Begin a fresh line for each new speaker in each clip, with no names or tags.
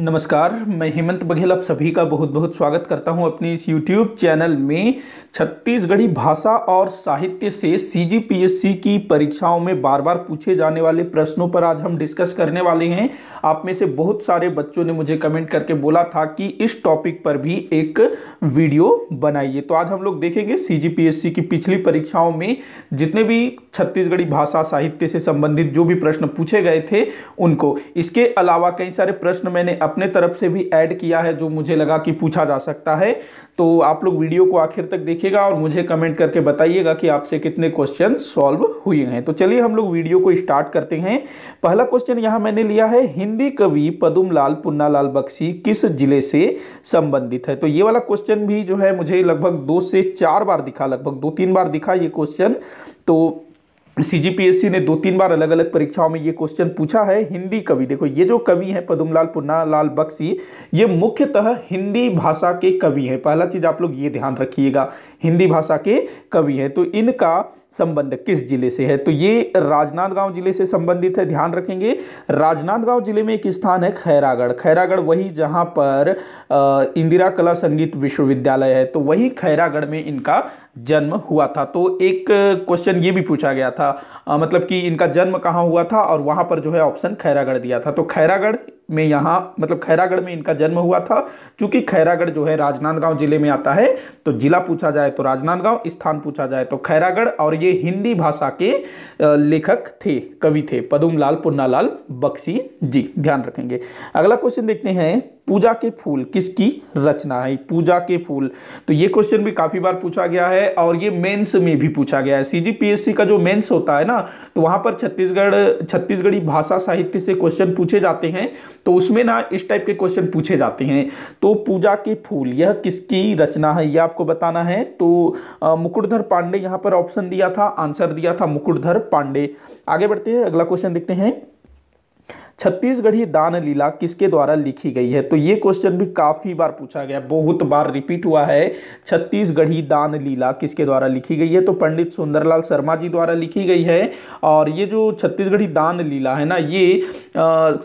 नमस्कार मैं हेमंत बघेल आप सभी का बहुत बहुत स्वागत करता हूं अपने इस YouTube चैनल में छत्तीसगढ़ी भाषा और साहित्य से सी की परीक्षाओं में बार बार पूछे जाने वाले प्रश्नों पर आज हम डिस्कस करने वाले हैं आप में से बहुत सारे बच्चों ने मुझे कमेंट करके बोला था कि इस टॉपिक पर भी एक वीडियो बनाइए तो आज हम लोग देखेंगे सी की पिछली परीक्षाओं में जितने भी छत्तीसगढ़ी भाषा साहित्य से संबंधित जो भी प्रश्न पूछे गए थे उनको इसके अलावा कई सारे प्रश्न मैंने अपने तरफ से भी ऐड किया है जो मुझे लगा कि पूछा जा सकता है तो आप लोग वीडियो को आखिर तक देखिएगा और मुझे कमेंट करके बताइएगा कि आपसे कितने क्वेश्चन सॉल्व हुए हैं तो चलिए हम लोग वीडियो को स्टार्ट करते हैं पहला क्वेश्चन यहाँ मैंने लिया है हिंदी कवि पदुम पदुमलाल पुन्नालाल बख्शी किस जिले से संबंधित है तो ये वाला क्वेश्चन भी जो है मुझे लगभग दो से चार बार दिखा लगभग दो तीन बार दिखा ये क्वेश्चन तो सीजीपीएससी ने दो तीन बार अलग अलग परीक्षाओं में ये क्वेश्चन पूछा है हिंदी कवि देखो ये जो कवि हैं पदुमलाल लाल बक्सी ये मुख्यतः हिंदी भाषा के कवि हैं पहला चीज आप लोग ये ध्यान रखिएगा हिंदी भाषा के कवि हैं तो इनका संबंध किस जिले से है तो ये राजनांदगांव जिले से संबंधित है ध्यान रखेंगे राजनांदगांव जिले में एक स्थान है खैरागढ़ खैरागढ़ वही जहां पर इंदिरा कला संगीत विश्वविद्यालय है तो वही खैरागढ़ में इनका जन्म हुआ था तो एक क्वेश्चन ये भी पूछा गया था आ, मतलब कि इनका जन्म कहाँ हुआ था और वहाँ पर जो है ऑप्शन खैरागढ़ दिया था तो खैरागढ़ में यहाँ मतलब खैरागढ़ में इनका जन्म हुआ था क्योंकि खैरागढ़ जो है राजनांदगांव जिले में आता है तो जिला पूछा जाए तो राजनांदगांव स्थान पूछा जाए तो खैरागढ़ और ये हिंदी भाषा के लेखक थे कवि थे पदुमलाल पुन्नालाल बख्शी जी ध्यान रखेंगे अगला क्वेश्चन देखते हैं पूजा के फूल किसकी रचना है पूजा के फूल तो ये क्वेश्चन भी काफ़ी बार पूछा गया है और ये मेंस में भी पूछा गया है सीजीपीएससी का जो मेंस होता है ना तो वहां पर छत्तीसगढ़ छत्तीसगढ़ी भाषा साहित्य से क्वेश्चन पूछे जाते हैं तो उसमें ना इस टाइप के क्वेश्चन पूछे जाते हैं तो पूजा के फूल यह किसकी रचना है यह आपको बताना है तो मुकुटधर पांडे यहाँ पर ऑप्शन दिया था आंसर दिया था मुकुटधर पांडे आगे बढ़ते हैं अगला क्वेश्चन देखते हैं छत्तीसगढ़ी दान लीला किसके द्वारा लिखी गई है तो ये क्वेश्चन भी काफ़ी बार पूछा गया बहुत बार रिपीट हुआ है छत्तीसगढ़ी दान लीला किसके द्वारा लिखी गई है तो पंडित सुंदरलाल शर्मा जी द्वारा लिखी गई है और ये जो छत्तीसगढ़ी दान लीला है ना ये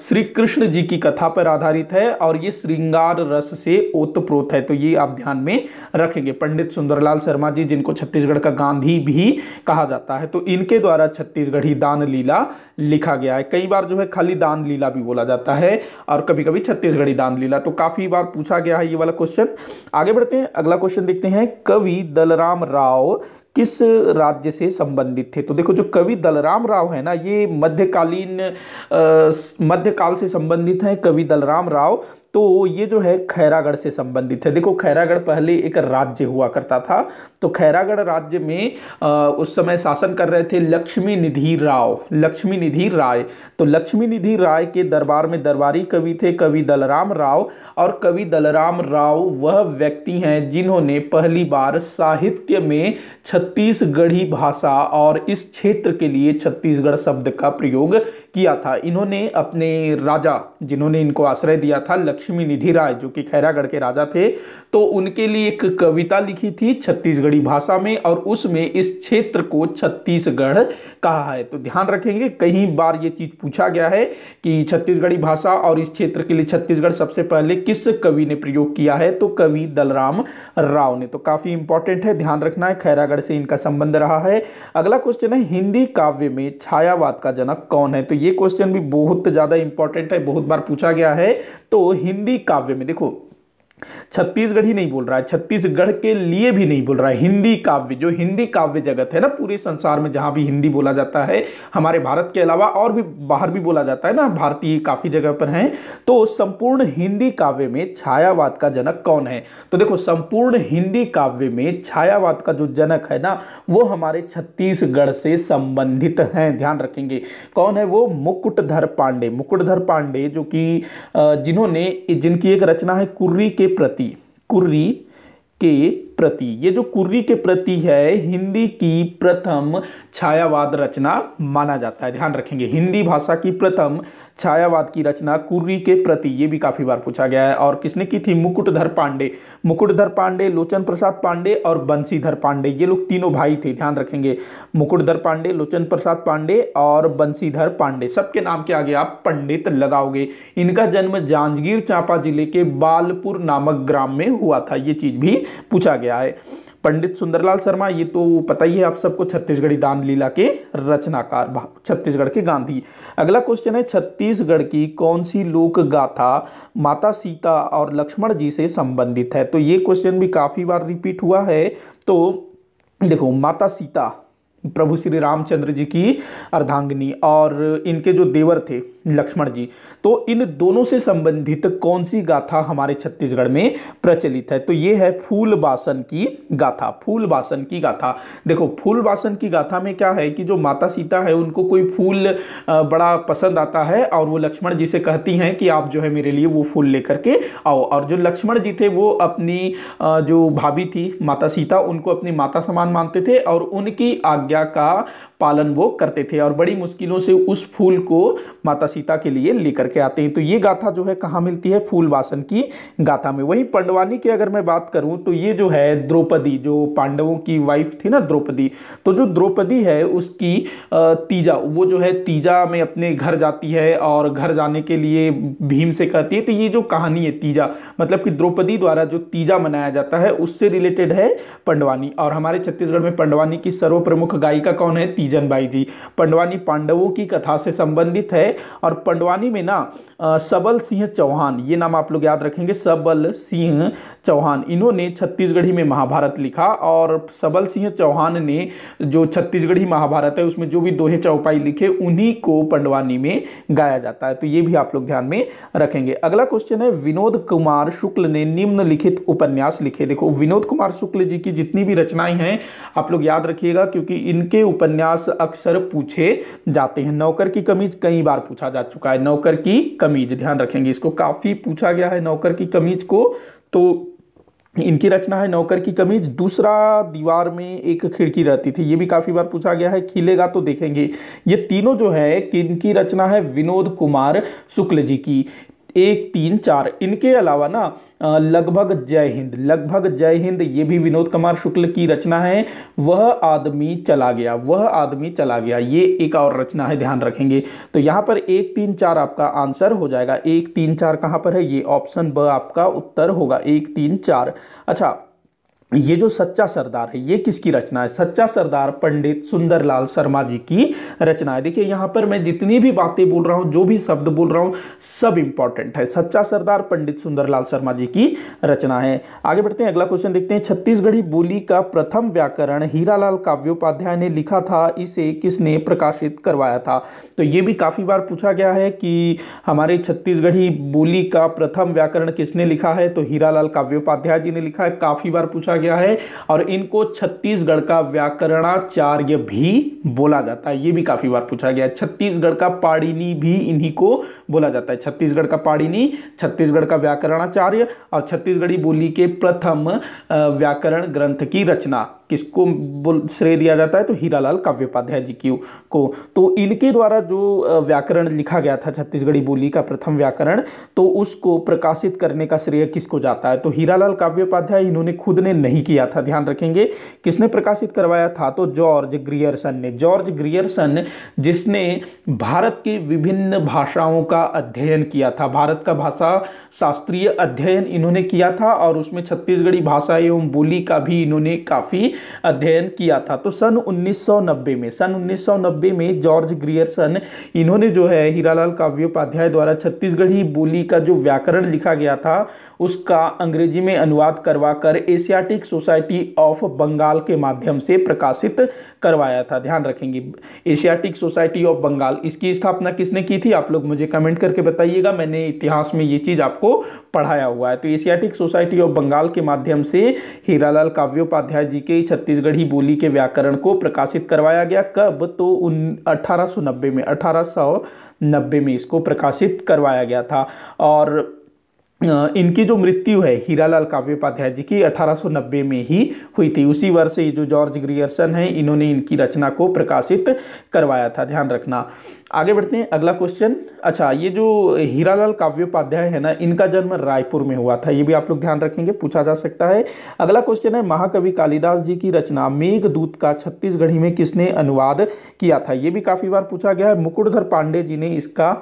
श्री कृष्ण जी की कथा पर आधारित है और ये श्रृंगार रस से ओतप्रोत है तो ये आप ध्यान में रखेंगे पंडित सुंदरलाल शर्मा जी जिनको छत्तीसगढ़ का गांधी भी कहा जाता है तो इनके द्वारा छत्तीसगढ़ी दान लीला लिखा गया है कई बार जो है खाली दान दान लीला भी बोला जाता है और कभी कभी छत्तीसगढ़ी दान लीला तो काफ़ी बार पूछा गया है ये वाला क्वेश्चन आगे बढ़ते हैं अगला क्वेश्चन देखते हैं कवि दलराम राव किस राज्य से संबंधित थे तो देखो जो कवि दलराम राव है ना ये मध्यकालीन मध्यकाल से संबंधित हैं कवि दलराम राव तो ये जो है खैरागढ़ से संबंधित है देखो खैरागढ़ पहले एक राज्य हुआ करता था तो खैरागढ़ राज्य में आ, उस समय शासन कर रहे थे लक्ष्मी निधि राव लक्ष्मी निधि राय तो लक्ष्मी निधि राय के दरबार में दरबारी कवि थे कवि दलराम राव और कवि दलराम राव वह व्यक्ति हैं जिन्होंने पहली बार साहित्य में छत्तीसगढ़ी भाषा और इस क्षेत्र के लिए छत्तीसगढ़ शब्द का प्रयोग किया था इन्होंने अपने राजा जिन्होंने इनको आश्रय दिया था लक्ष्मी निधि राय जो कि खैरागढ़ के राजा थे तो उनके लिए एक कविता लिखी थी छत्तीसगढ़ी भाषा में और उसमें इस क्षेत्र को छत्तीसगढ़ कहा है तो ध्यान रखेंगे कई बार ये चीज़ पूछा गया है कि छत्तीसगढ़ी भाषा और इस क्षेत्र के लिए छत्तीसगढ़ सबसे पहले किस कवि ने प्रयोग किया है तो कवि दलराम राव ने तो काफ़ी इंपॉर्टेंट है ध्यान रखना है खैरागढ़ से इनका संबंध रहा है अगला क्वेश्चन है हिंदी काव्य में छायावाद का जनक कौन है तो ये क्वेश्चन भी बहुत ज़्यादा इंपॉर्टेंट है बहुत बार पूछा गया है तो हिंदी काव्य में देखो छत्तीसगढ़ ही नहीं बोल रहा है छत्तीसगढ़ के लिए भी नहीं बोल रहा है हिंदी काव्य जो हिंदी काव्य जगत है ना पूरे संसार में जहाँ भी हिंदी बोला जाता है हमारे भारत के अलावा और भी बाहर भी बोला जाता है ना भारतीय काफ़ी जगह पर हैं तो संपूर्ण हिंदी काव्य में छायावाद का जनक कौन है तो देखो संपूर्ण हिंदी काव्य में छायावाद का जो जनक है ना वो हमारे छत्तीसगढ़ से संबंधित हैं ध्यान रखेंगे कौन है वो मुकुटधर पांडे मुकुटधर पांडे जो कि जिन्होंने जिनकी एक रचना है कुर्री के प्रति कुर्री के प्रति ये जो कुर्री के प्रति है हिंदी की प्रथम छायावाद रचना माना जाता है ध्यान रखेंगे हिंदी भाषा की प्रथम छायावाद की रचना कुर्री के प्रति ये भी काफ़ी बार पूछा गया है और किसने की थी मुकुटधर पांडे मुकुटधर पांडे लोचन प्रसाद पांडे और बंसीधर पांडे ये लोग तीनों भाई थे ध्यान रखेंगे मुकुटधर पांडे लोचन प्रसाद पांडे और बंसीधर पांडे सबके नाम के आगे आप पंडित लगाओगे इनका जन्म जांजगीर चांपा जिले के बालपुर नामक ग्राम में हुआ था ये चीज़ भी पूछा गया आए पंडित सुंदरलाल शर्मा ये तो पता ही है आप सबको छत्तीसगढ़ी दान लीला के रचनाकार छत्तीसगढ़ के गांधी अगला क्वेश्चन है छत्तीसगढ़ की कौन सी लोक गाथा माता सीता और लक्ष्मण जी से संबंधित है तो ये क्वेश्चन भी काफ़ी बार रिपीट हुआ है तो देखो माता सीता प्रभु श्री रामचंद्र जी की अर्धांगनी और इनके जो देवर थे लक्ष्मण जी तो इन दोनों से संबंधित कौन सी गाथा हमारे छत्तीसगढ़ में प्रचलित है तो ये है फूल बासन की गाथा फूल बासन की गाथा देखो फूल बासन की गाथा में क्या है कि जो माता सीता है उनको कोई फूल बड़ा पसंद आता है और वो लक्ष्मण जी से कहती हैं कि आप जो है मेरे लिए वो फूल लेकर के आओ और जो लक्ष्मण जी थे वो अपनी जो भाभी थी माता सीता उनको अपनी माता समान मानते थे और उनकी आज्ञा राजा का पालन वो करते थे और बड़ी मुश्किलों से उस फूल को माता सीता के लिए लेकर के आते हैं तो ये गाथा जो है कहाँ मिलती है फूल वासन की गाथा में वहीं पंडवानी की अगर मैं बात करूँ तो ये जो है द्रौपदी जो पांडवों की वाइफ थी ना द्रौपदी तो जो द्रौपदी है उसकी तीजा वो जो है तीजा में अपने घर जाती है और घर जाने के लिए भीम से कहती है तो ये जो कहानी है तीजा मतलब कि द्रौपदी द्वारा जो तीजा मनाया जाता है उससे रिलेटेड है पंडवानी और हमारे छत्तीसगढ़ में पंडवानी की सर्व प्रमुख गायिका कौन है तीजा जनबाई जी पंडवानी पांडवों की कथा से संबंधित है और पंडवानी में ना सबल सिंह चौहान ये नाम आप लोग याद रखेंगे सबल सिंह चौहान इन्होंने छत्तीसगढ़ी में महाभारत लिखा और सबल सिंह चौहान ने जो छत्तीसगढ़ी महाभारत है उसमें जो भी दोहे चौपाई लिखे उन्हीं को पंडवानी में गाया जाता है तो ये भी आप लोग ध्यान में रखेंगे अगला क्वेश्चन है विनोद कुमार शुक्ल ने निम्नलिखित उपन्यास लिखे देखो विनोद कुमार शुक्ल जी की जितनी भी रचनाएं हैं आप लोग याद रखिएगा क्योंकि इनके उपन्यास पास अक्सर पूछे जाते हैं नौकर की कमीज कई बार पूछा जा चुका है नौकर की कमीज ध्यान रखेंगे इसको काफ़ी पूछा गया है नौकर की कमीज को तो इनकी रचना है नौकर की कमीज दूसरा दीवार में एक खिड़की रहती थी ये भी काफ़ी बार पूछा गया है खिलेगा तो देखेंगे ये तीनों जो है कि इनकी रचना है विनोद कुमार शुक्ल जी की एक तीन चार इनके अलावा ना लगभग जय हिंद लगभग जय हिंद ये भी विनोद कुमार शुक्ल की रचना है वह आदमी चला गया वह आदमी चला गया ये एक और रचना है ध्यान रखेंगे तो यहाँ पर एक तीन चार आपका आंसर हो जाएगा एक तीन चार कहाँ पर है ये ऑप्शन ब आपका उत्तर होगा एक तीन चार अच्छा ये जो सच्चा सरदार है ये किसकी रचना है सच्चा सरदार पंडित सुंदरलाल शर्मा जी की रचना है देखिए यहाँ पर मैं जितनी भी बातें बोल रहा हूँ जो भी शब्द बोल रहा हूँ सब इंपॉर्टेंट है सच्चा सरदार पंडित सुंदरलाल शर्मा जी की रचना है आगे बढ़ते हैं अगला क्वेश्चन देखते हैं छत्तीसगढ़ी बोली का प्रथम व्याकरण हीरालाल काव्योपाध्याय ने लिखा था इसे किसने प्रकाशित करवाया था तो ये भी काफ़ी बार पूछा गया है कि हमारे छत्तीसगढ़ी बोली का प्रथम व्याकरण किसने लिखा है तो लाल काव्योपाध्याय जी ने लिखा है काफ़ी बार पूछा गया है और इनको छत्तीसगढ़ का व्याकरणाचार्य भी बोला जाता है ये भी काफ़ी बार पूछा गया है छत्तीसगढ़ का पाड़िनी भी इन्हीं को बोला जाता है छत्तीसगढ़ का पाड़िनी छत्तीसगढ़ का व्याकरणाचार्य और छत्तीसगढ़ी बोली के प्रथम व्याकरण ग्रंथ की रचना किसको बोल श्रेय दिया जाता है तो हीरालाल काव्योपाध्याय जी की को तो इनके द्वारा जो व्याकरण लिखा गया था छत्तीसगढ़ी बोली का प्रथम व्याकरण तो उसको प्रकाशित करने का श्रेय किसको जाता है तो हीरालाल काव्योपाध्याय इन्होंने खुद ने नहीं किया था ध्यान रखेंगे किसने प्रकाशित करवाया था तो जॉर्ज ग्रियरसन ने जॉर्ज ग्रियरसन जिसने भारत के विभिन्न भाषाओं का अध्ययन किया था भारत का भाषा शास्त्रीय अध्ययन इन्होंने किया था और उसमें छत्तीसगढ़ी भाषा एवं बोली का भी इन्होंने काफ़ी अध्ययन किया था तो सन 1990 में सन 1990 में जॉर्ज ग्रियरसन इन्होंने जो है हीरालाल काव्योपाध्याय द्वारा छत्तीसगढ़ी बोली का जो व्याकरण लिखा गया था उसका अंग्रेजी में अनुवाद करवाकर एशियाटिक सोसाइटी ऑफ बंगाल के माध्यम से प्रकाशित करवाया था ध्यान रखेंगे एशियाटिक सोसाइटी ऑफ बंगाल इसकी स्थापना किसने की थी आप लोग मुझे कमेंट करके बताइएगा मैंने इतिहास में ये चीज़ आपको पढ़ाया हुआ है तो एशियाटिक सोसाइटी ऑफ बंगाल के माध्यम से हीरालाल काव्योपाध्याय जी के गई छत्तीसगढ़ी बोली के व्याकरण को प्रकाशित करवाया गया कब तो उन अठारह में अठारह में इसको प्रकाशित करवाया गया था और इनकी जो मृत्यु है हीरालाल काव्य उपाध्याय जी की 1890 में ही हुई थी उसी वर्ष ये जो जॉर्ज ग्रियर्सन है इन्होंने इनकी रचना को प्रकाशित करवाया था ध्यान रखना आगे बढ़ते हैं अगला क्वेश्चन अच्छा ये जो हीरालाल काव्योपाध्याय है ना इनका जन्म रायपुर में हुआ था ये भी आप लोग ध्यान रखेंगे पूछा जा सकता है अगला क्वेश्चन है महाकवि कालिदास जी की रचना मेघदूत का छत्तीसगढ़ी में किसने अनुवाद किया था ये भी काफ़ी बार पूछा गया है मुकुटधर पांडे जी ने इसका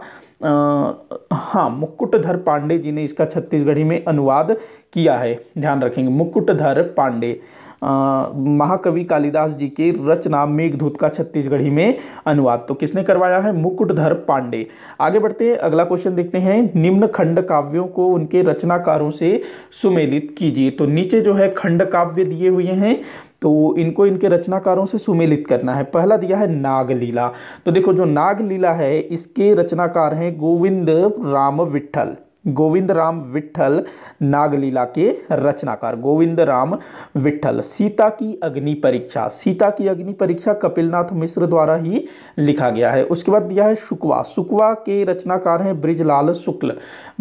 हाँ मुकुटधर पांडे जी ने इसका छत्तीसगढ़ी में अनुवाद किया है ध्यान रखेंगे मुकुटधर पांडे महाकवि कालिदास जी के रचना मेघदूत का छत्तीसगढ़ी में अनुवाद तो किसने करवाया है मुकुटधर पांडे आगे बढ़ते हैं अगला क्वेश्चन देखते हैं निम्न खंड काव्यों को उनके रचनाकारों से सुमेलित कीजिए तो नीचे जो है खंड काव्य दिए हुए हैं तो इनको इनके रचनाकारों से सुमेलित करना है पहला दिया है नागलीला तो देखो जो नागलीला है इसके रचनाकार हैं गोविंद राम विठ्ठल गोविंद राम विठल नागलीला के रचनाकार गोविंद राम विठल सीता की अग्नि परीक्षा सीता की अग्नि परीक्षा कपिलनाथ मिश्र द्वारा ही लिखा गया है उसके बाद दिया है सुकवा सुकवा के रचनाकार हैं ब्रिजलाल शुक्ल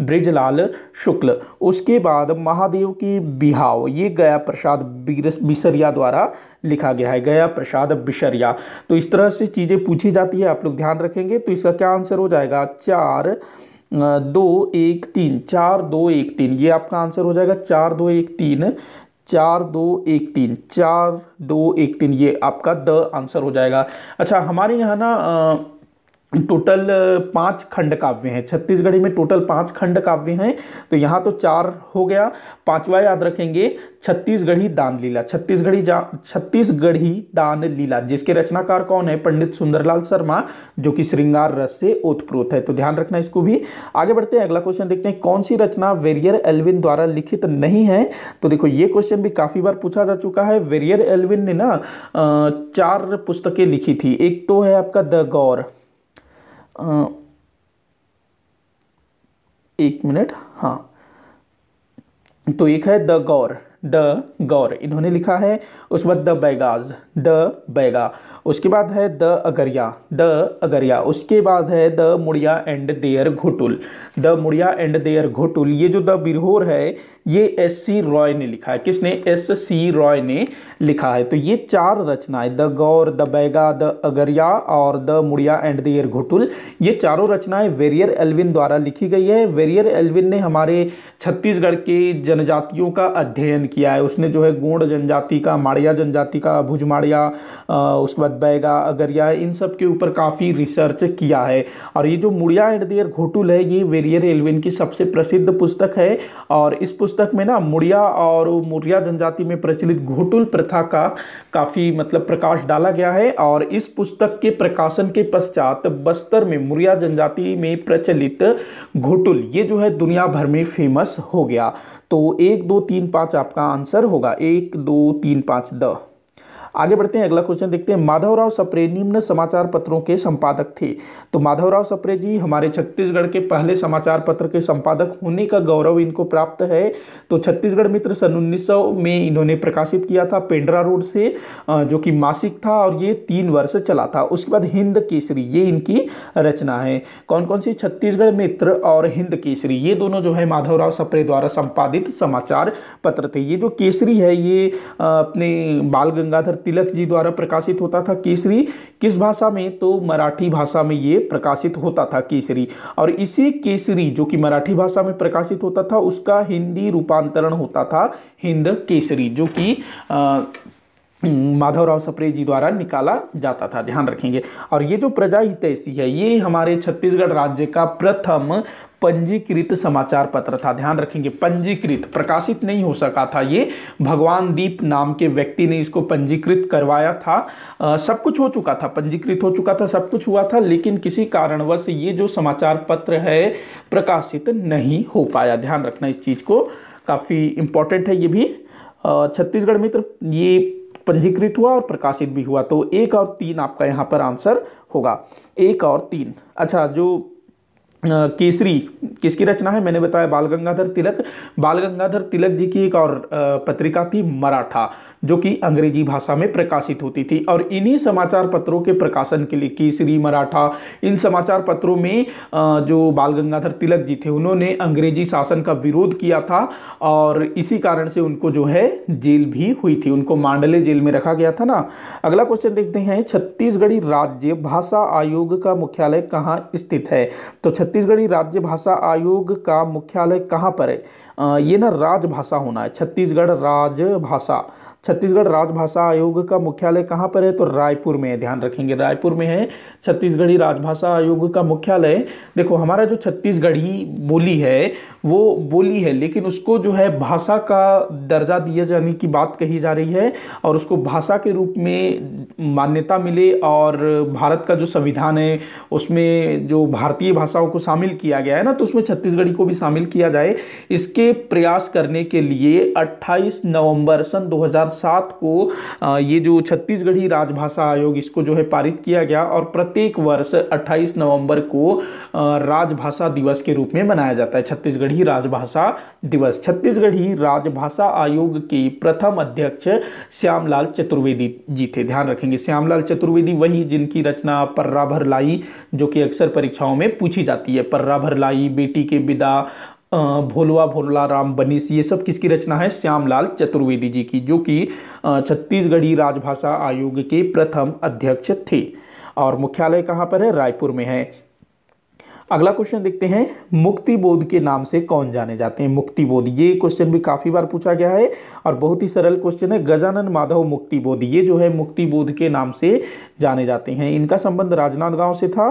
ब्रिजलाल शुक्ल उसके बाद महादेव की बिहाव ये गया प्रसाद बिसरिया द्वारा लिखा गया है गया प्रसाद बिसरिया तो इस तरह से चीज़ें पूछी जाती है आप लोग ध्यान रखेंगे तो इसका क्या आंसर हो जाएगा चार दो एक तीन चार दो एक तीन ये आपका आंसर हो जाएगा चार दो एक तीन चार दो एक तीन चार दो एक तीन ये आपका द आंसर हो जाएगा अच्छा हमारे यहाँ ना टोटल पांच खंड काव्य हैं छत्तीसगढ़ी में टोटल पांच खंड काव्य हैं तो यहाँ तो चार हो गया पांचवा याद रखेंगे छत्तीसगढ़ी दान लीला छत्तीसगढ़ी जा छत्तीसगढ़ी दान लीला जिसके रचनाकार कौन है पंडित सुंदरलाल शर्मा जो कि श्रृंगार रस से ओतप्रोत है तो ध्यान रखना इसको भी आगे बढ़ते हैं अगला क्वेश्चन देखते हैं कौन सी रचना वेरियर एलविन द्वारा लिखित नहीं है तो देखो ये क्वेश्चन भी काफ़ी बार पूछा जा चुका है वेरियर एलविन ने ना चार पुस्तकें लिखी थी एक तो है आपका द गौर एक मिनट हाँ तो एक है द गौर द गौर इन्होंने लिखा है उसके बाद द बैगाज द बैगा उसके बाद है द अगरिया द अगरिया उसके बाद है the Muria and their Ghotul the Muria and their Ghotul ये जो द बिरहोर है ये एस सी रॉय ने लिखा है किसने एस सी रॉय ने लिखा है तो ये चार रचनाएं the Gaur the Baiga the Agaria और the Muria and their Ghotul ये चारों रचनाएं वेरियर एल्विन द्वारा लिखी गई है वेरियर एल्विन ने हमारे छत्तीसगढ़ के जनजातियों का अध्ययन किया है उसने जो है गोंड जनजाति का माड़िया जनजाति का भुजमाड़िया उसके बाद बैगा अगरिया इन सब के ऊपर काफ़ी रिसर्च किया है और ये जो Muria and their Ghotul है ये वेरियर एल्विन की सबसे प्रसिद्ध पुस्तक है और इस पुस्तक पुस्तक में ना मुड़िया और मुड़िया जनजाति में प्रचलित घोटुल प्रथा का काफ़ी मतलब प्रकाश डाला गया है और इस पुस्तक के प्रकाशन के पश्चात बस्तर में मुड़िया जनजाति में प्रचलित घोटुल ये जो है दुनिया भर में फेमस हो गया तो एक दो तीन पाँच आपका आंसर होगा एक दो तीन पाँच द आगे बढ़ते हैं अगला क्वेश्चन देखते हैं माधवराव सप्रे निम्न समाचार पत्रों के संपादक थे तो माधवराव सप्रे जी हमारे छत्तीसगढ़ के पहले समाचार पत्र के संपादक होने का गौरव इनको प्राप्त है तो छत्तीसगढ़ मित्र सन उन्नीस में इन्होंने प्रकाशित किया था पेंड्रा रोड से जो कि मासिक था और ये तीन वर्ष चला था उसके बाद हिंद केसरी ये इनकी रचना है कौन कौन सी छत्तीसगढ़ मित्र और हिंद केसरी ये दोनों जो है माधवराव सप्रे द्वारा संपादित समाचार पत्र थे ये जो केसरी है ये अपने बाल गंगाधर तिलक जी द्वारा प्रकाशित होता था केसरी किस भाषा में तो मराठी भाषा में ये प्रकाशित होता था केसरी और इसी केसरी जो कि मराठी भाषा में प्रकाशित होता था उसका हिंदी रूपांतरण होता था हिंद केसरी जो कि माधवराव सप्रे जी द्वारा निकाला जाता था ध्यान रखेंगे और ये जो प्रजा हितैषी है ये हमारे छत्तीसगढ़ राज्य का प्रथम पंजीकृत समाचार पत्र था ध्यान रखेंगे पंजीकृत प्रकाशित नहीं हो सका था ये भगवान दीप नाम के व्यक्ति ने इसको पंजीकृत करवाया था आ, सब कुछ हो चुका था पंजीकृत हो चुका था सब कुछ हुआ था लेकिन किसी कारणवश ये जो समाचार पत्र है प्रकाशित नहीं हो पाया ध्यान रखना इस चीज़ को काफ़ी इंपॉर्टेंट है ये भी छत्तीसगढ़ मित्र ये पंजीकृत हुआ और प्रकाशित भी हुआ तो एक और तीन आपका यहाँ पर आंसर होगा एक और तीन अच्छा जो केसरी किसकी रचना है मैंने बताया बाल गंगाधर तिलक बाल गंगाधर तिलक जी की एक और पत्रिका थी मराठा जो कि अंग्रेजी भाषा में प्रकाशित होती थी और इन्हीं समाचार पत्रों के प्रकाशन के लिए केसरी मराठा इन समाचार पत्रों में जो बाल गंगाधर तिलक जी थे उन्होंने अंग्रेजी शासन का विरोध किया था और इसी कारण से उनको जो है जेल भी हुई थी उनको मांडले जेल में रखा गया था ना अगला क्वेश्चन देखते हैं छत्तीसगढ़ी राज्य भाषा आयोग का मुख्यालय कहाँ स्थित है तो छत्तीसगढ़ी राज्य भाषा आयोग का मुख्यालय कहाँ पर है ये ना राजभाषा होना है छत्तीसगढ़ राजभाषा छत्तीसगढ़ राजभाषा आयोग का मुख्यालय कहाँ पर है तो रायपुर में है ध्यान रखेंगे रायपुर में है छत्तीसगढ़ी राजभाषा आयोग का मुख्यालय देखो हमारा जो छत्तीसगढ़ी बोली है वो बोली है लेकिन उसको जो है भाषा का दर्जा दिए जाने की बात कही जा रही है और उसको भाषा के रूप में मान्यता मिले और भारत का जो संविधान है उसमें जो भारतीय भाषाओं को शामिल किया गया है ना तो उसमें छत्तीसगढ़ी को भी शामिल किया जाए इसके प्रयास करने के लिए 28 नवंबर सन 2007 को ये जो छत्तीसगढ़ी राजभाषा आयोग इसको जो है पारित किया गया और प्रत्येक वर्ष 28 नवंबर को राजभाषा दिवस के रूप में मनाया जाता है छत्तीसगढ़ी राजभाषा दिवस छत्तीसगढ़ी राजभाषा आयोग के प्रथम अध्यक्ष श्यामलाल चतुर्वेदी जी थे ध्यान रखेंगे श्यामलाल चतुर्वेदी वही जिनकी रचना पर्रा भरलाई जो कि अक्सर परीक्षाओं में पूछी जाती है पर्रा भरलाई बेटी के विदा भोलवा भोला राम बनीस ये सब किसकी रचना है श्यामलाल चतुर्वेदी जी की जो कि छत्तीसगढ़ी राजभाषा आयोग के प्रथम अध्यक्ष थे और मुख्यालय कहाँ पर है रायपुर में है अगला क्वेश्चन देखते हैं मुक्ति बोध के नाम से कौन जाने जाते हैं मुक्ति बोध ये क्वेश्चन भी काफ़ी बार पूछा गया है और बहुत ही सरल क्वेश्चन है गजानन माधव मुक्ति बोध ये जो है मुक्ति बोध के नाम से जाने जाते हैं इनका संबंध राजनांदगांव से था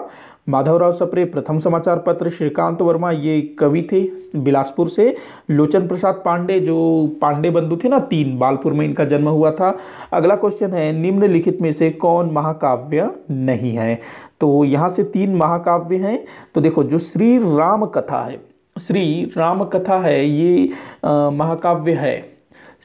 माधवराव सप्रे प्रथम समाचार पत्र श्रीकांत वर्मा ये कवि थे बिलासपुर से लोचन प्रसाद पांडे जो पांडे बंधु थे ना तीन बालपुर में इनका जन्म हुआ था अगला क्वेश्चन है निम्नलिखित में से कौन महाकाव्य नहीं है तो यहाँ से तीन महाकाव्य हैं तो देखो जो श्री राम कथा है श्री राम कथा है ये महाकाव्य है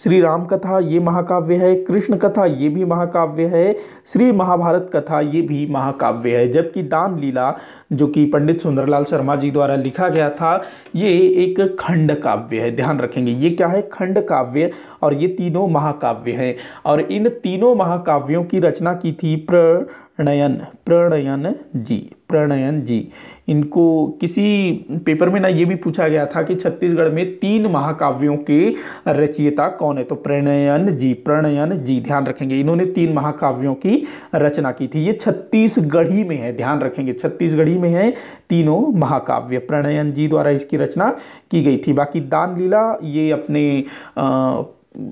श्री राम कथा ये महाकाव्य है कृष्ण कथा ये भी महाकाव्य है श्री महाभारत कथा ये भी महाकाव्य है जबकि दान लीला जो कि पंडित सुंदरलाल शर्मा जी द्वारा लिखा गया था ये एक खंड काव्य है ध्यान रखेंगे ये क्या है खंड काव्य और ये तीनों महाकाव्य हैं और इन तीनों महाकाव्यों की रचना की थी प्र प्रणयन प्रणयन जी प्रणयन जी इनको किसी पेपर में ना ये भी पूछा गया था कि छत्तीसगढ़ में तीन महाकाव्यों के रचयिता कौन है तो प्रणयन जी प्रणयन जी ध्यान रखेंगे इन्होंने तीन महाकाव्यों की रचना की थी ये छत्तीसगढ़ी में है ध्यान रखेंगे छत्तीसगढ़ी में है तीनों महाकाव्य प्रणयन जी द्वारा इसकी रचना की गई थी बाकी दान लीला ये अपने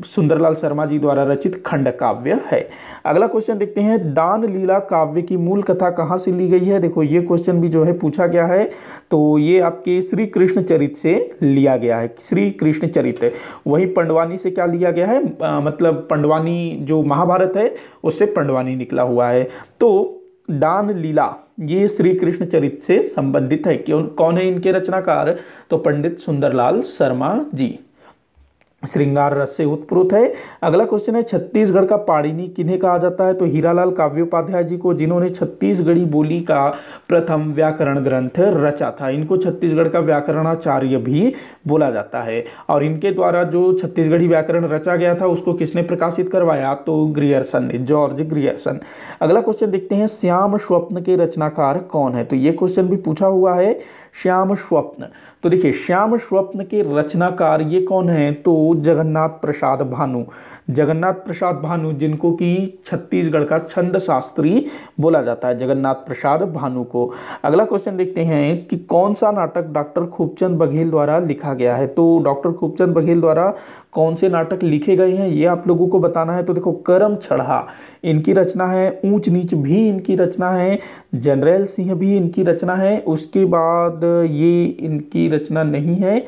सुंदरलाल शर्मा जी द्वारा रचित खंड काव्य है अगला क्वेश्चन देखते हैं दान लीला काव्य की मूल कथा कहाँ से ली गई है देखो ये क्वेश्चन भी जो है पूछा गया है तो ये आपके श्री कृष्ण चरित से लिया गया है श्री कृष्ण चरित वही पंडवानी से क्या लिया गया है आ, मतलब पंडवानी जो महाभारत है उससे पंडवानी निकला हुआ है तो दान लीला ये श्री कृष्ण चरित से संबंधित है क्यों कौन है इनके रचनाकार तो पंडित सुंदरलाल शर्मा जी श्रृंगार रस से उत्प्रुत है अगला क्वेश्चन है छत्तीसगढ़ का पाड़िनी किन्हें कहा जाता है तो हीरालाल काव्योपाध्याय जी को जिन्होंने छत्तीसगढ़ी बोली का प्रथम व्याकरण ग्रंथ रचा था इनको छत्तीसगढ़ का व्याकरणाचार्य भी बोला जाता है और इनके द्वारा जो छत्तीसगढ़ी व्याकरण रचा गया था उसको किसने प्रकाशित करवाया तो ग्रियर्सन ने जॉर्ज ग्रियर्सन अगला क्वेश्चन देखते हैं श्याम स्वप्न के रचनाकार कौन है तो ये क्वेश्चन भी पूछा हुआ है श्याम स्वप्न तो देखिए श्याम स्वप्न के रचनाकार ये कौन है तो जगन्नाथ प्रसाद भानु जगन्नाथ प्रसाद भानु जिनको कि छत्तीसगढ़ का छंद शास्त्री बोला जाता है जगन्नाथ प्रसाद भानु को अगला क्वेश्चन देखते हैं कि कौन सा नाटक डॉक्टर खूबचंद बघेल द्वारा लिखा गया है तो डॉक्टर खूबचंद बघेल द्वारा कौन से नाटक लिखे गए हैं ये आप लोगों को बताना है तो देखो करम चढ़ा इनकी रचना है ऊंच नीच भी इनकी रचना है जनरल सिंह भी इनकी रचना है उसके बाद ये इनकी रचना नहीं है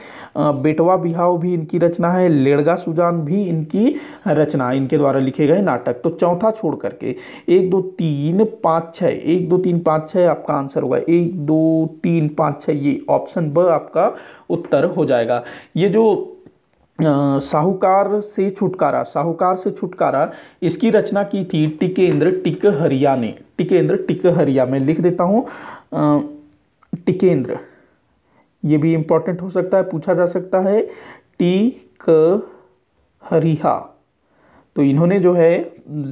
बेटवा बिहाव भी इनकी रचना है लेड़गा सुजान भी इनकी रचना इनके द्वारा लिखे गए नाटक तो चौथा छोड़ करके एक दो तीन पाँच छः एक दो तीन पाँच छः आपका आंसर होगा एक दो तीन पाँच छः ये ऑप्शन ब आपका उत्तर हो जाएगा ये जो साहूकार से छुटकारा साहूकार से छुटकारा इसकी रचना की थी टिकेंद्र हरिया ने टिकेंद्र हरिया मैं लिख देता हूँ टिकेंद्र ये भी इम्पोर्टेंट हो सकता है पूछा जा सकता है टी क हरिहा तो इन्होंने जो है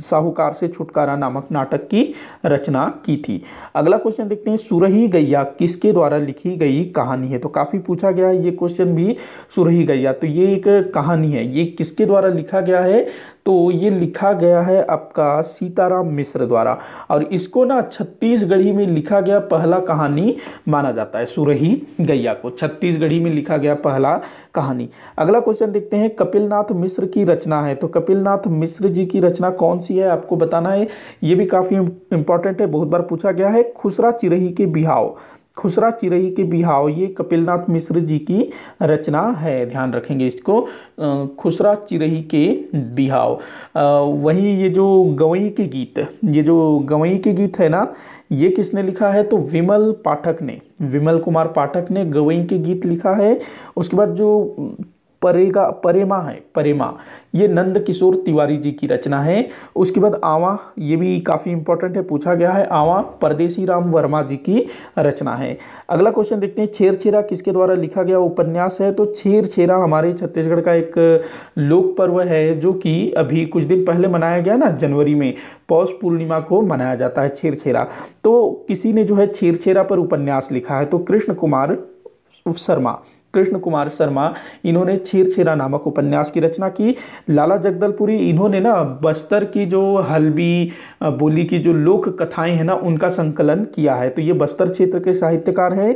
साहूकार से छुटकारा नामक नाटक की रचना की थी अगला क्वेश्चन देखते हैं सुरही गैया किसके द्वारा लिखी गई कहानी है तो काफ़ी पूछा गया है ये क्वेश्चन भी सुरही गैया तो ये एक कहानी है ये किसके द्वारा लिखा गया है तो ये लिखा गया है आपका सीताराम मिश्र द्वारा और इसको ना छत्तीसगढ़ी में लिखा गया पहला कहानी माना जाता है सुरही गैया को छत्तीसगढ़ी में लिखा गया पहला कहानी अगला क्वेश्चन देखते हैं कपिलनाथ मिश्र की रचना है तो कपिलनाथ मिश्र जी की रचना कौन सी है आपको बताना है ये भी काफ़ी इंपॉर्टेंट है बहुत बार पूछा गया है खुसरा चिरही के बिहाव खुसरा चिरई के बिहाव ये कपिलनाथ मिश्र जी की रचना है ध्यान रखेंगे इसको खुसरा चिरई के बिहाव वही ये जो गवई के गीत ये जो गवई के गीत है ना ये किसने लिखा है तो विमल पाठक ने विमल कुमार पाठक ने गवई के गीत लिखा है उसके बाद जो परेगा परेमा है परेमा ये नंद किशोर तिवारी जी की रचना है उसके बाद आवा ये भी काफ़ी इंपॉर्टेंट है पूछा गया है आवा परदेसी राम वर्मा जी की रचना है अगला क्वेश्चन देखते हैं छेरछेरा किसके द्वारा लिखा गया उपन्यास है तो छेरछेरा हमारे छत्तीसगढ़ का एक लोक पर्व है जो कि अभी कुछ दिन पहले मनाया गया ना जनवरी में पौष पूर्णिमा को मनाया जाता है छेरछेरा तो किसी ने जो है छेरछेरा पर उपन्यास लिखा है तो कृष्ण कुमार शर्मा कृष्ण कुमार शर्मा इन्होंने छीरा नामक उपन्यास की रचना की लाला जगदलपुरी इन्होंने ना बस्तर की जो हल्बी बोली की जो लोक कथाएं हैं ना उनका संकलन किया है तो ये बस्तर क्षेत्र के साहित्यकार हैं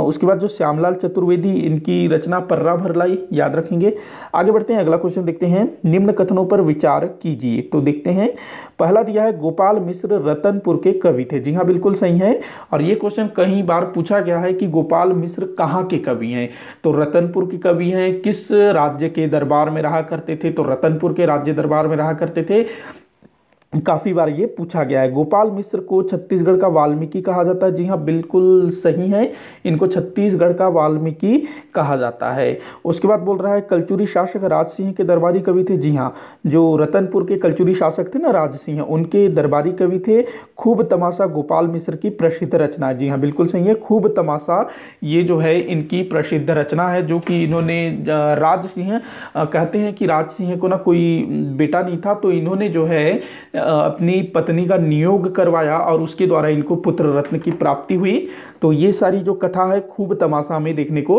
उसके बाद जो श्यामलाल चतुर्वेदी इनकी रचना पर्रा भरलाई याद रखेंगे आगे बढ़ते हैं अगला क्वेश्चन देखते हैं निम्न कथनों पर विचार कीजिए तो देखते हैं पहला दिया है गोपाल मिश्र रतनपुर के कवि थे जी हाँ बिल्कुल सही है और ये क्वेश्चन कई बार पूछा गया है कि गोपाल मिश्र कहाँ के कवि हैं तो रतनपुर के कवि हैं किस राज्य के दरबार में रहा करते थे तो रतनपुर के राज्य दरबार में रहा करते थे काफ़ी बार ये पूछा गया है गोपाल मिश्र को छत्तीसगढ़ का वाल्मीकि कहा जाता है जी हाँ बिल्कुल सही है इनको छत्तीसगढ़ का वाल्मीकि कहा जाता है उसके बाद बोल रहा है कलचुरी शासक राज सिंह के दरबारी कवि थे जी हाँ जो रतनपुर के कलचुरी शासक थे ना राज सिंह उनके दरबारी कवि थे खूब तमाशा गोपाल मिश्र की प्रसिद्ध रचना जी हाँ बिल्कुल सही है खूब तमाशा ये जो है इनकी प्रसिद्ध रचना है जो कि इन्होंने राज सिंह कहते हैं कि राज सिंह को ना कोई बेटा नहीं था तो इन्होंने जो है अपनी पत्नी का नियोग करवाया और उसके द्वारा इनको पुत्र रत्न की प्राप्ति हुई तो ये सारी जो कथा है खूब तमाशा में देखने को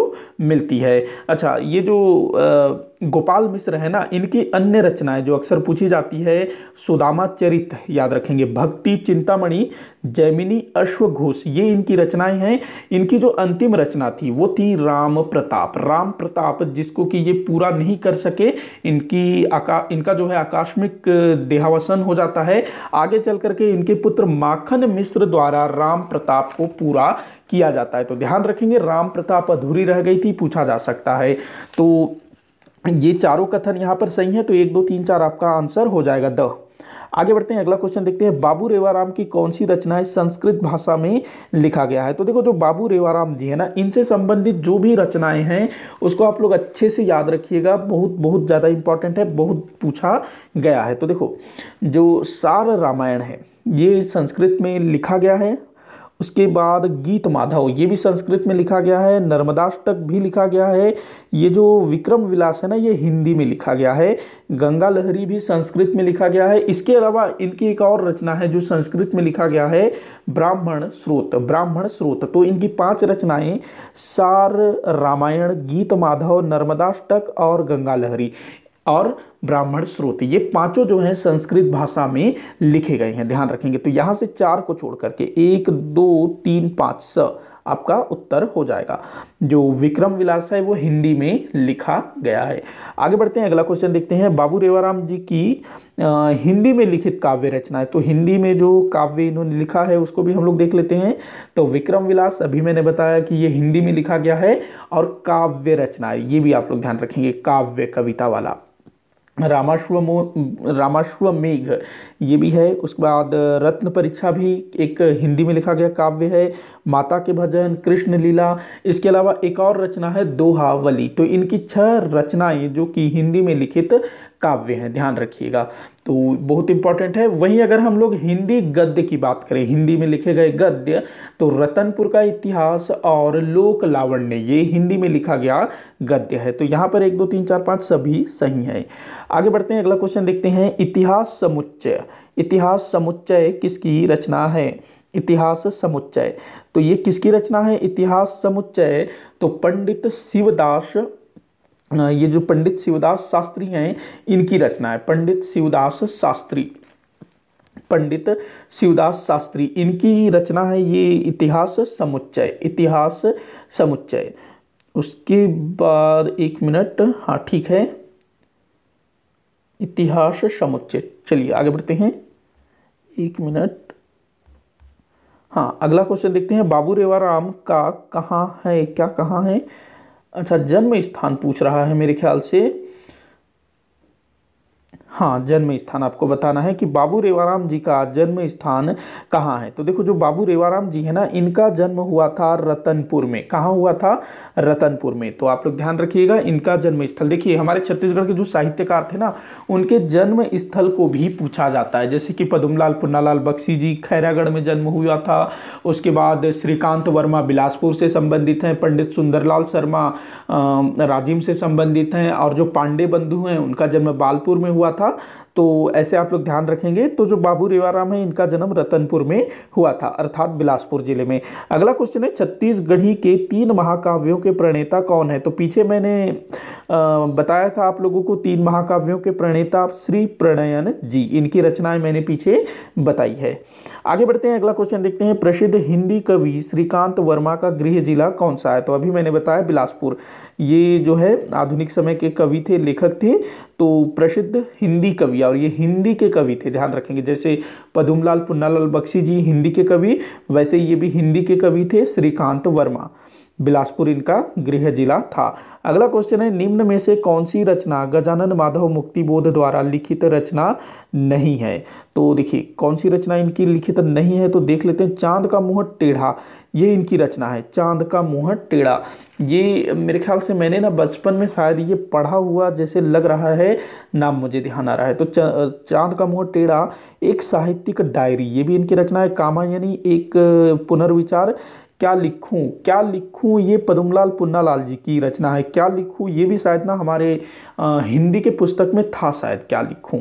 मिलती है अच्छा ये जो आ, गोपाल मिश्र है ना इनकी अन्य रचनाएं जो अक्सर पूछी जाती है सुदामा चरित याद रखेंगे भक्ति चिंतामणि जैमिनी अश्वघोष ये इनकी रचनाएं हैं इनकी जो अंतिम रचना थी वो थी राम प्रताप राम प्रताप जिसको कि ये पूरा नहीं कर सके इनकी आका इनका जो है आकस्मिक देहावसन हो जाता है आगे चल करके इनके पुत्र माखन मिश्र द्वारा राम प्रताप को पूरा किया जाता है तो ध्यान रखेंगे राम प्रताप अधूरी रह गई थी पूछा जा सकता है तो ये चारों कथन यहाँ पर सही है तो एक दो तीन चार आपका आंसर हो जाएगा द आगे बढ़ते हैं अगला क्वेश्चन देखते हैं बाबू रेवाराम की कौन सी रचनाएं संस्कृत भाषा में लिखा गया है तो देखो जो बाबू रेवाराम जी है ना इनसे संबंधित जो भी रचनाएं हैं उसको आप लोग अच्छे से याद रखिएगा बहुत बहुत ज़्यादा इंपॉर्टेंट है बहुत पूछा गया है तो देखो जो सार रामायण है ये संस्कृत में लिखा गया है उसके बाद गीत माधव ये भी संस्कृत में लिखा गया है नर्मदाष्टक भी लिखा गया है ये जो विक्रम विलास है ना ये हिंदी में लिखा गया है गंगा लहरी भी संस्कृत में लिखा गया है इसके अलावा इनकी एक और रचना है जो संस्कृत में लिखा गया है ब्राह्मण स्रोत ब्राह्मण स्रोत तो इनकी पांच रचनाएं सार रामायण गीत माधव नर्मदाष्टक और गंगा लहरी और ब्राह्मण स्रोत ये पांचों जो हैं संस्कृत भाषा में लिखे गए हैं ध्यान रखेंगे तो यहाँ से चार को छोड़ करके एक दो तीन पाँच स आपका उत्तर हो जाएगा जो विक्रम विलास है वो हिंदी में लिखा गया है आगे बढ़ते हैं अगला क्वेश्चन देखते हैं बाबू रेवाराम जी की आ, हिंदी में लिखित काव्य रचना है तो हिंदी में जो काव्य इन्होंने लिखा है उसको भी हम लोग देख लेते हैं तो विक्रम विलास अभी मैंने बताया कि ये हिंदी में लिखा गया है और काव्य रचना है ये भी आप लोग ध्यान रखेंगे काव्य कविता वाला रामाश्व रामाश्व मेघ ये भी है उसके बाद रत्न परीक्षा भी एक हिंदी में लिखा गया काव्य है माता के भजन कृष्ण लीला इसके अलावा एक और रचना है दोहावली तो इनकी छह रचनाएं जो कि हिंदी में लिखित काव्य हैं ध्यान रखिएगा तो बहुत इंपॉर्टेंट है वहीं अगर हम लोग हिंदी गद्य की बात करें हिंदी में लिखे गए गद्य तो रतनपुर का इतिहास और लोक लावण्य ये हिंदी में लिखा गया गद्य है तो यहाँ पर एक दो तीन चार पाँच सभी सही है आगे बढ़ते हैं अगला क्वेश्चन देखते हैं इतिहास समुच्चय इतिहास समुच्चय किसकी रचना है इतिहास समुच्चय तो ये किसकी रचना है इतिहास समुच्चय तो पंडित शिवदास ये जो पंडित शिवदास शास्त्री हैं इनकी रचना है पंडित शिवदास शास्त्री पंडित शिवदास शास्त्री इनकी रचना है ये इतिहास समुच्चय इतिहास समुच्चय उसके बाद एक मिनट हाँ ठीक है इतिहास समुच्चय चलिए आगे बढ़ते हैं एक मिनट हाँ अगला क्वेश्चन देखते हैं बाबू रेवा राम का कहाँ है क्या कहाँ है अच्छा जन्म स्थान पूछ रहा है मेरे ख्याल से हाँ जन्म स्थान आपको बताना है कि बाबू रेवाराम जी का जन्म स्थान कहाँ है तो देखो जो बाबू रेवाराम जी है ना इनका जन्म हुआ था रतनपुर में कहाँ हुआ था रतनपुर में तो आप लोग ध्यान रखिएगा इनका जन्म स्थल देखिए हमारे छत्तीसगढ़ के जो साहित्यकार थे ना उनके जन्म स्थल को भी पूछा जाता है जैसे कि पदुमलाल पुन्नालाल बख्शी जी खैरागढ़ में जन्म हुआ था उसके बाद श्रीकांत वर्मा बिलासपुर से संबंधित हैं पंडित सुंदरलाल शर्मा राजीम से संबंधित हैं और जो पांडे बंधु हैं उनका जन्म बालपुर में हुआ था था तो ऐसे आप लोग ध्यान रखेंगे तो जो बाबू रेवाराम है इनका जन्म रतनपुर में हुआ था अर्थात बिलासपुर जिले में अगला क्वेश्चन है छत्तीसगढ़ी के तीन महाकाव्यों के प्रणेता कौन है तो पीछे मैंने बताया था आप लोगों को तीन महाकाव्यों के प्रणेता श्री प्रणयन जी इनकी रचनाएं मैंने पीछे बताई है आगे बढ़ते हैं अगला क्वेश्चन देखते हैं प्रसिद्ध हिंदी कवि श्रीकांत वर्मा का गृह जिला कौन सा है तो अभी मैंने बताया बिलासपुर ये जो है आधुनिक समय के कवि थे लेखक थे तो प्रसिद्ध हिंदी हिंदी कवि और ये हिंदी के कवि थे ध्यान रखेंगे जैसे पदुमलाल पुन्नालाल बख्शी जी हिंदी के कवि वैसे ये भी हिंदी के कवि थे श्रीकांत वर्मा बिलासपुर इनका गृह जिला था अगला क्वेश्चन है निम्न में से कौन सी रचना गजानन माधव मुक्ति बोध द्वारा लिखित रचना नहीं है तो देखिए कौन सी रचना इनकी लिखित नहीं है तो देख लेते हैं चांद का मुँह टेढ़ा ये इनकी रचना है चांद का मुँह टेढ़ा ये मेरे ख्याल से मैंने ना बचपन में शायद ये पढ़ा हुआ जैसे लग रहा है नाम मुझे ध्यान आ रहा है तो चांद का मुँह टेढ़ा एक साहित्यिक डायरी ये भी इनकी रचना है कामा यानी एक पुनर्विचार क्या लिखूं क्या लिखूं ये पदमलाल पुन्नालाल जी की रचना है क्या लिखूं ये भी शायद ना हमारे हिंदी के पुस्तक में था शायद क्या लिखूं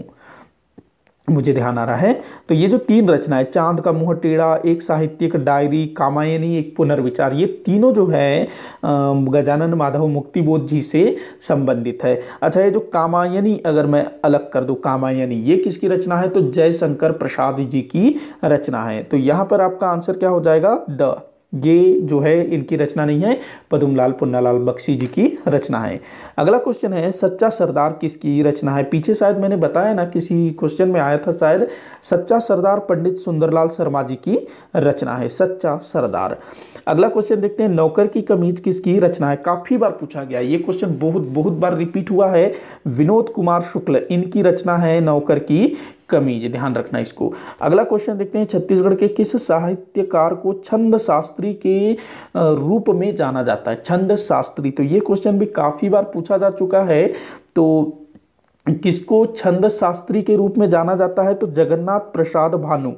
मुझे ध्यान आ रहा है तो ये जो तीन रचना है चांद का मुँह टेढ़ा एक साहित्यिक डायरी कामायनी एक पुनर्विचार ये तीनों जो है गजानन माधव मुक्तिबोध जी से संबंधित है अच्छा ये जो कामायनी अगर मैं अलग कर दूँ कामायनी ये किसकी रचना है तो जयशंकर प्रसाद जी की रचना है तो यहाँ पर आपका आंसर क्या हो जाएगा द ये जो है इनकी रचना नहीं है पदुमलाल पुन्नालाल बख्शी जी की रचना है अगला क्वेश्चन है सच्चा सरदार किसकी रचना है पीछे शायद मैंने बताया ना किसी क्वेश्चन में आया था शायद सच्चा सरदार पंडित सुंदरलाल शर्मा जी की रचना है सच्चा सरदार अगला क्वेश्चन देखते हैं नौकर की कमीज किसकी रचना है काफ़ी बार पूछा गया ये क्वेश्चन बहुत बहुत बार रिपीट हुआ है विनोद कुमार शुक्ल इनकी रचना है नौकर की कमीज ध्यान रखना इसको अगला क्वेश्चन देखते हैं छत्तीसगढ़ के किस साहित्यकार को छंद शास्त्री के रूप में जाना जाता है जाता है छंद शास्त्री तो ये क्वेश्चन भी काफ़ी बार पूछा जा चुका है तो किसको छंद शास्त्री के रूप में जाना जाता है तो जगन्नाथ प्रसाद भानु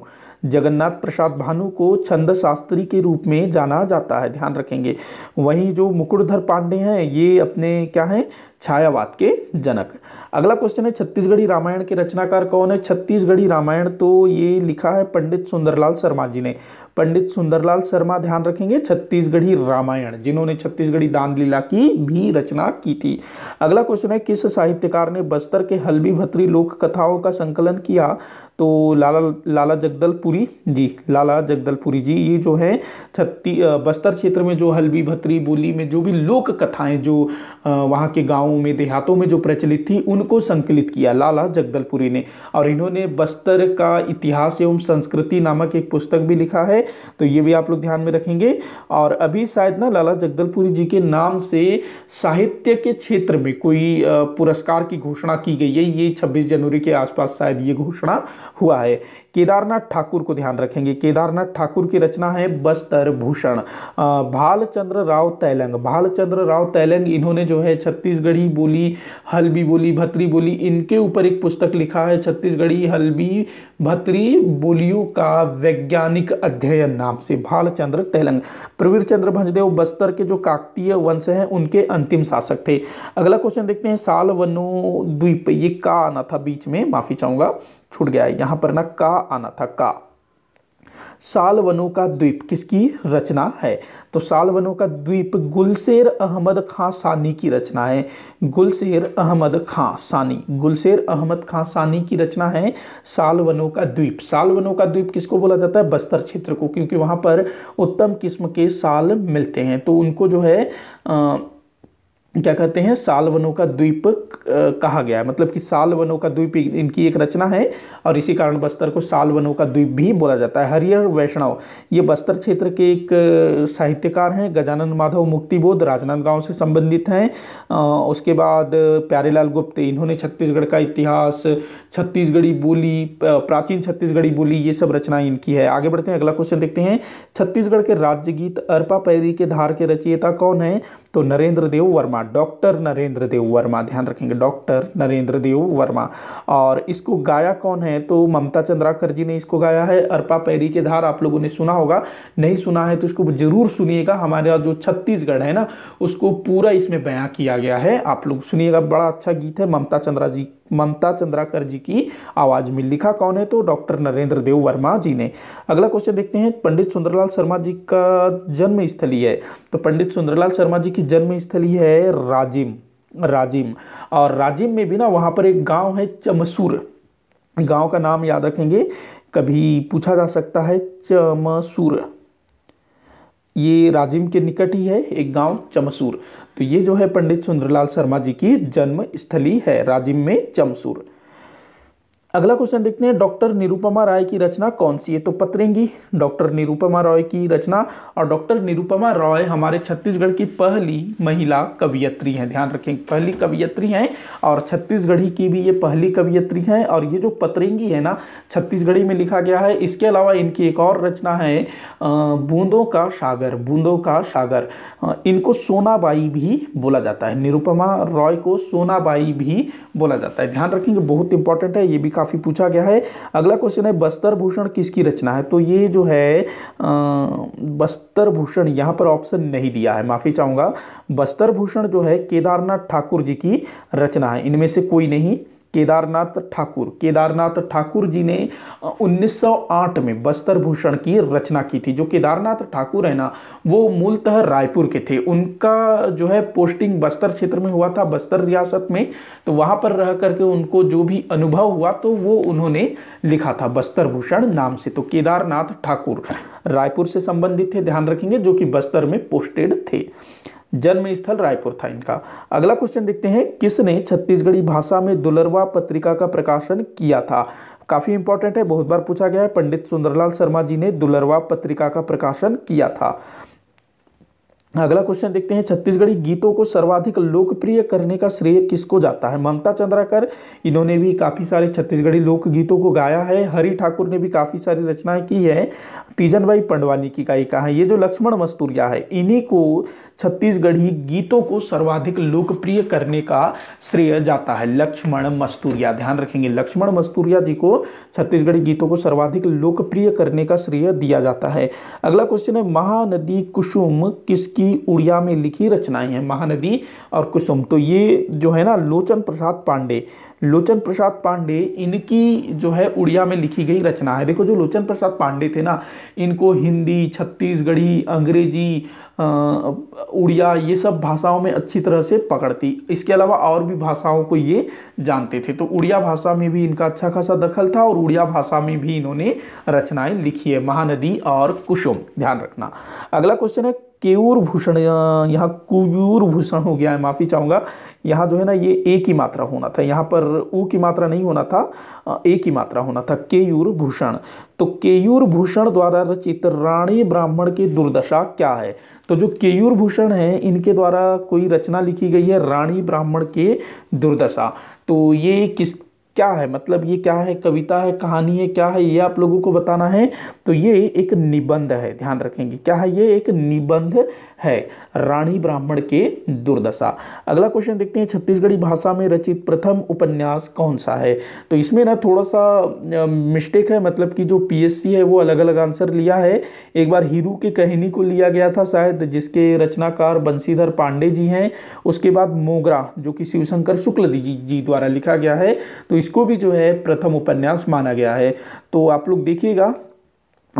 जगन्नाथ प्रसाद भानु को छंद शास्त्री के रूप में जाना जाता है ध्यान रखेंगे वहीं जो मुकुटधर पांडे हैं ये अपने क्या हैं छायावाद के जनक अगला क्वेश्चन है छत्तीसगढ़ी रामायण के रचनाकार कौन है छत्तीसगढ़ी रामायण तो ये लिखा है पंडित सुंदरलाल शर्मा जी ने पंडित सुंदरलाल शर्मा ध्यान रखेंगे छत्तीसगढ़ी रामायण जिन्होंने छत्तीसगढ़ी दान लीला की भी रचना की थी अगला क्वेश्चन है किस साहित्यकार ने बस्तर के हल्बी भत्री लोक कथाओं का संकलन किया तो लाला लाला जगदलपुरी जी लाला जगदलपुरी जी ये जो है छत्ती बस्तर क्षेत्र में जो हल्बी भत्री बोली में जो भी लोक कथाएं जो वहाँ के गाँव गांवों में देहातों में जो प्रचलित थी उनको संकलित किया लाला जगदलपुरी ने और इन्होंने बस्तर का इतिहास एवं संस्कृति नामक एक पुस्तक भी लिखा है तो ये भी आप लोग ध्यान में रखेंगे और अभी शायद ना लाला जगदलपुरी जी के नाम से साहित्य के क्षेत्र में कोई पुरस्कार की घोषणा की गई है ये छब्बीस जनवरी के आसपास शायद ये घोषणा हुआ है केदारनाथ ठाकुर को ध्यान रखेंगे केदारनाथ ठाकुर की रचना है बस्तर भूषण भालचंद्र राव तैलंग भालचंद्र राव तैलंग इन्होंने जो है छत्तीसगढ़ी बोली हल्बी बोली भत्री बोली इनके ऊपर एक पुस्तक लिखा है छत्तीसगढ़ी हल्बी भत्री बोलियों का वैज्ञानिक अध्ययन नाम से भालचंद्र तैलंग प्रवीर चंद्र भंजदेव बस्तर के जो काकतीय वंश हैं उनके अंतिम शासक थे अगला क्वेश्चन देखते हैं साल वनो द्वीप ये का आना था बीच में माफी चाहूंगा छूट गया है यहाँ पर ना का आना था का सालवनों का द्वीप किसकी रचना है तो सालवनों का द्वीप गुलशेर अहमद खां सानी की रचना है गुलशेर अहमद खां सानी गुलशेर अहमद खां सानी की रचना है सालवनों का द्वीप सालवनों का द्वीप किसको बोला जाता है बस्तर क्षेत्र को क्योंकि वहां पर उत्तम किस्म के साल मिलते हैं तो उनको जो है आ, क्या कहते हैं सालवनों का द्वीप कहा गया है मतलब कि सालवनों का द्वीप इनकी एक रचना है और इसी कारण बस्तर को सालवनों का द्वीप भी बोला जाता है हरिहर वैष्णव ये बस्तर क्षेत्र के एक साहित्यकार हैं गजानंद माधव मुक्तिबोध राजनांदगांव से संबंधित हैं उसके बाद प्यारेलाल गुप्त इन्होंने छत्तीसगढ़ का इतिहास छत्तीसगढ़ी बोली प्राचीन छत्तीसगढ़ी बोली ये सब रचनाएं इनकी है आगे बढ़ते हैं अगला क्वेश्चन देखते हैं छत्तीसगढ़ के राज्य गीत अरपा पैरी के धार के रचयिता कौन है तो नरेंद्र देव वर्मा डॉक्टर नरेंद्र देव वर्मा ध्यान रखेंगे डॉक्टर नरेंद्र देव वर्मा और इसको गाया कौन है तो ममता चंद्राकर जी ने इसको गाया है अरपा पैरी के धार आप लोगों ने सुना होगा नहीं सुना है तो इसको जरूर सुनिएगा हमारे जो छत्तीसगढ़ है ना उसको पूरा इसमें बयाँ किया गया है आप लोग सुनिएगा बड़ा अच्छा गीत है ममता चंद्रा जी ममता चंद्राकर जी की आवाज़ में लिखा कौन है तो डॉक्टर नरेंद्र देव वर्मा जी ने अगला क्वेश्चन देखते हैं पंडित सुंदरलाल शर्मा जी का जन्म स्थली है तो पंडित सुंदरलाल शर्मा जी की जन्म स्थली है राजिम राजिम और राजिम में भी ना वहां पर एक गांव है चमसूर गांव का नाम याद रखेंगे कभी पूछा जा सकता है चमसूर ये राजिम के निकट ही है एक गांव चमसूर तो ये जो है पंडित सुंदरलाल शर्मा जी की जन्म स्थली है राजिम में चमसूर अगला क्वेश्चन देखते हैं डॉक्टर निरुपमा राय की रचना कौन सी है तो पतरेंगी डॉक्टर निरुपमा रॉय की रचना और डॉक्टर निरुपमा रॉय हमारे छत्तीसगढ़ की पहली महिला कवियत्री हैं ध्यान रखें पहली कवियत्री हैं और छत्तीसगढ़ी की भी ये पहली कवियत्री हैं और ये जो पतरेंगी है ना छत्तीसगढ़ी में लिखा गया है इसके अलावा इनकी एक और रचना है बूंदों का सागर बूंदों का सागर इनको सोनाबाई भी बोला जाता है निरुपमा रॉय को सोनाबाई भी बोला जाता है ध्यान रखेंगे बहुत इंपॉर्टेंट है ये भी काफ़ी पूछा गया है अगला क्वेश्चन है बस्तर भूषण किसकी रचना है तो ये जो है बस्तर भूषण यहाँ पर ऑप्शन नहीं दिया है माफ़ी चाहूँगा बस्तर भूषण जो है केदारनाथ ठाकुर जी की रचना है इनमें से कोई नहीं केदारनाथ ठाकुर केदारनाथ ठाकुर जी ने 1908 में बस्तर भूषण की रचना की थी जो केदारनाथ ठाकुर है ना वो मूलतः रायपुर के थे उनका जो है पोस्टिंग बस्तर क्षेत्र में हुआ था बस्तर रियासत में तो वहाँ पर रह करके उनको जो भी अनुभव हुआ तो वो उन्होंने लिखा था बस्तर भूषण नाम से तो केदारनाथ ठाकुर रायपुर से संबंधित थे ध्यान रखेंगे जो कि बस्तर में पोस्टेड थे जन्म स्थल रायपुर था इनका अगला क्वेश्चन देखते हैं किसने छत्तीसगढ़ी भाषा में दुलरवा पत्रिका का प्रकाशन किया था काफ़ी इंपॉर्टेंट है बहुत बार पूछा गया है पंडित सुंदरलाल शर्मा जी ने दुलरवा पत्रिका का प्रकाशन किया था अगला क्वेश्चन देखते हैं छत्तीसगढ़ी गीतों को सर्वाधिक लोकप्रिय करने का श्रेय किसको जाता है ममता चंद्राकर इन्होंने भी काफ़ी सारे छत्तीसगढ़ी लोक गीतों को गाया है हरि ठाकुर ने भी काफ़ी सारी रचनाएं की है तीजन भाई पंडवानी की गायिका है ये जो लक्ष्मण मस्तूरिया है इन्हीं को छत्तीसगढ़ी गीतों को सर्वाधिक लोकप्रिय करने का श्रेय जाता है लक्ष्मण मस्तूरिया ध्यान रखेंगे लक्ष्मण मस्तूरिया जी को छत्तीसगढ़ी गीतों को सर्वाधिक लोकप्रिय करने का श्रेय दिया जाता है अगला क्वेश्चन है महानदी कुसुम किसकी उड़िया में लिखी रचनाएं हैं महानदी और कुसुम तो ये जो है ना लोचन प्रसाद पांडे लोचन प्रसाद पांडे इनकी जो है उड़िया में लिखी गई रचना है देखो जो लोचन प्रसाद पांडे थे ना इनको हिंदी छत्तीसगढ़ी अंग्रेजी उड़िया ये सब भाषाओं में अच्छी तरह से पकड़ती इसके अलावा और भी भाषाओं को ये जानते थे तो उड़िया भाषा में भी इनका अच्छा खासा दखल था और उड़िया भाषा में भी इन्होंने रचनाएं लिखी है महानदी और कुसुम ध्यान रखना अगला क्वेश्चन है केयूर भूषण यहाँ कुयूर भूषण हो गया है माफ़ी चाहूँगा यहाँ जो है ना ये ए की मात्रा होना था यहाँ पर ऊ की मात्रा नहीं होना था ए की मात्रा होना था केयूर भूषण तो केयूर भूषण द्वारा रचित राणी ब्राह्मण की दुर्दशा क्या है तो जो केयूर भूषण है इनके द्वारा कोई रचना लिखी गई है रानी ब्राह्मण के दुर्दशा तो ये किस क्या है मतलब ये क्या है कविता है कहानी है क्या है ये आप लोगों को बताना है तो ये एक निबंध है ध्यान रखेंगे क्या है ये एक निबंध है रानी ब्राह्मण के दुर्दशा अगला क्वेश्चन देखते हैं छत्तीसगढ़ी भाषा में रचित प्रथम उपन्यास कौन सा है तो इसमें ना थोड़ा सा मिस्टेक है मतलब कि जो पीएससी है वो अलग अलग आंसर लिया है एक बार हीरू की कहनी को लिया गया था शायद जिसके रचनाकार बंशीधर पांडे जी हैं उसके बाद मोगरा जो कि शिवशंकर शुक्ल जी द्वारा लिखा गया है तो इसको भी जो है प्रथम उपन्यास माना गया है तो आप लोग देखिएगा